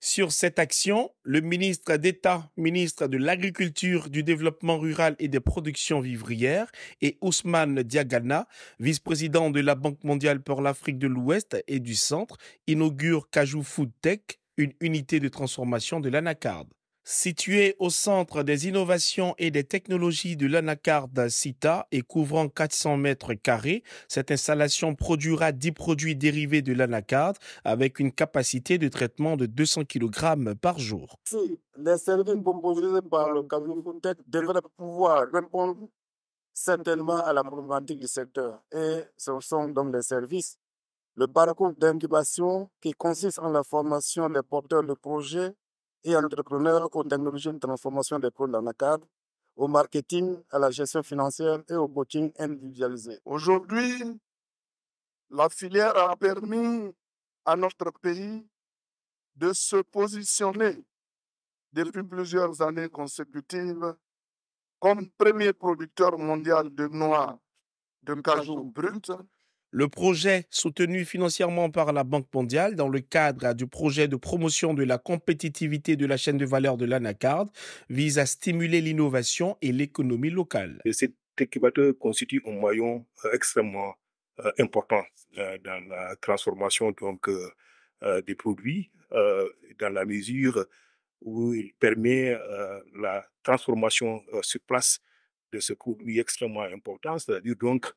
Sur cette action, le ministre d'État, ministre de l'Agriculture, du Développement rural et des productions vivrières, et Ousmane Diagana, vice-président de la Banque mondiale pour l'Afrique de l'Ouest et du Centre, inaugurent Cajou Food Tech, une unité de transformation de l'anacarde. Située au centre des innovations et des technologies de l'Anacard CITA et couvrant 400 mètres carrés, cette installation produira 10 produits dérivés de l'Anacard avec une capacité de traitement de 200 kg par jour. les services proposés par le Cabinet Fintech devraient pouvoir répondre certainement à la problématique du secteur, et ce sont donc les services, le parcours d'incubation qui consiste en la formation des porteurs de projets et entrepreneur l'entrepreneur aux technologies de transformation des pôles d'Anacard, au marketing, à la gestion financière et au coaching individualisé. Aujourd'hui, la filière a permis à notre pays de se positionner depuis plusieurs années consécutives comme premier producteur mondial de noix de cajou brut le projet, soutenu financièrement par la Banque mondiale dans le cadre hein, du projet de promotion de la compétitivité de la chaîne de valeur de l'ANACARD, vise à stimuler l'innovation et l'économie locale. cet incubateur constitue un maillon euh, extrêmement euh, important euh, dans la transformation donc, des produits, dans la mesure où il permet la transformation sur place de ce produit extrêmement important, c'est-à-dire donc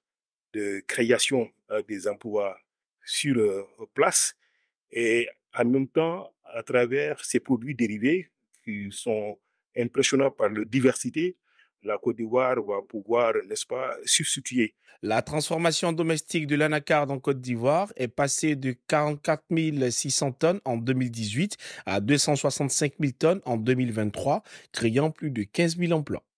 de création hein, des emplois sur euh, place et en même temps, à travers ces produits dérivés qui sont impressionnants par leur diversité, la Côte d'Ivoire va pouvoir, n'est-ce pas, substituer. La transformation domestique de l'anacarde en Côte d'Ivoire est passée de 44 600 tonnes en 2018 à 265 000 tonnes en 2023, créant plus de 15 000 emplois.